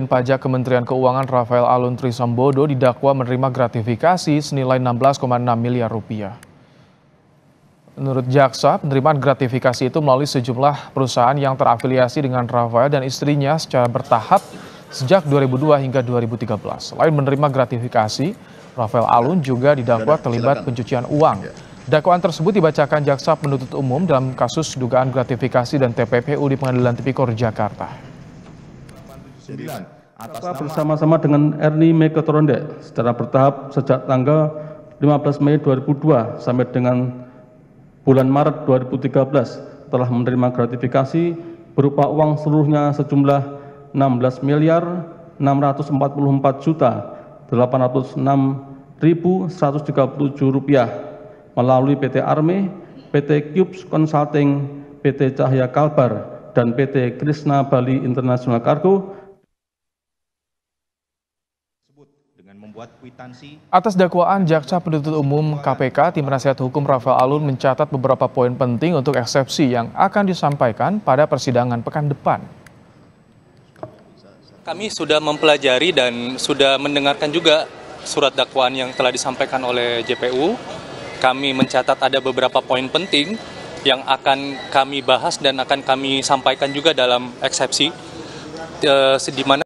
Dan pajak Kementerian Keuangan Rafael Alun Trisambodo didakwa menerima gratifikasi senilai 16,6 miliar rupiah. Menurut jaksa, penerimaan gratifikasi itu melalui sejumlah perusahaan yang terafiliasi dengan Rafael dan istrinya secara bertahap sejak 2002 hingga 2013. Selain menerima gratifikasi, Rafael Alun juga didakwa terlibat pencucian uang. Ya. Dakwaan tersebut dibacakan jaksa penuntut umum dalam kasus dugaan gratifikasi dan TPPU di Pengadilan Tipikor Jakarta. 9 atas bersama-sama dengan Erni Meketorondek secara bertahap sejak tanggal 15 Mei 2002 sampai dengan bulan Maret 2013 telah menerima gratifikasi berupa uang seluruhnya sejumlah 16 miliar 644 juta 806 rupiah melalui PT Arme, PT Cubes Consulting, PT Cahya Kalbar, dan PT Krishna Bali International Cargo dengan membuat kwitansi... Atas dakwaan Jaksa Penuntut Umum KPK, Tim Penasihat Hukum Rafael Alun mencatat beberapa poin penting untuk eksepsi yang akan disampaikan pada persidangan pekan depan. Kami sudah mempelajari dan sudah mendengarkan juga surat dakwaan yang telah disampaikan oleh JPU. Kami mencatat ada beberapa poin penting yang akan kami bahas dan akan kami sampaikan juga dalam eksepsi. E, di mana